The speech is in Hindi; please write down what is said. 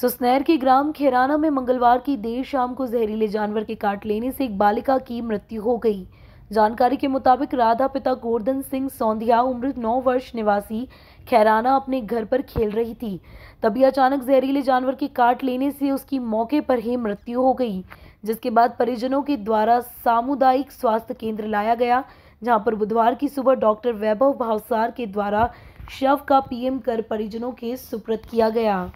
सुसनैर के ग्राम खेराना में मंगलवार की देर शाम को जहरीले जानवर के काट लेने से एक बालिका की मृत्यु हो गई जानकारी के मुताबिक राधा पिता गोर्धन सिंह सौंधिया उम्र 9 वर्ष निवासी खैराना अपने घर पर खेल रही थी तभी अचानक जहरीले जानवर के काट लेने से उसकी मौके पर ही मृत्यु हो गई जिसके बाद परिजनों के द्वारा सामुदायिक स्वास्थ्य केंद्र लाया गया जहां पर बुधवार की सुबह डॉक्टर वैभव भावसार के द्वारा शव का पीएम कर परिजनों के सुपुर्द किया गया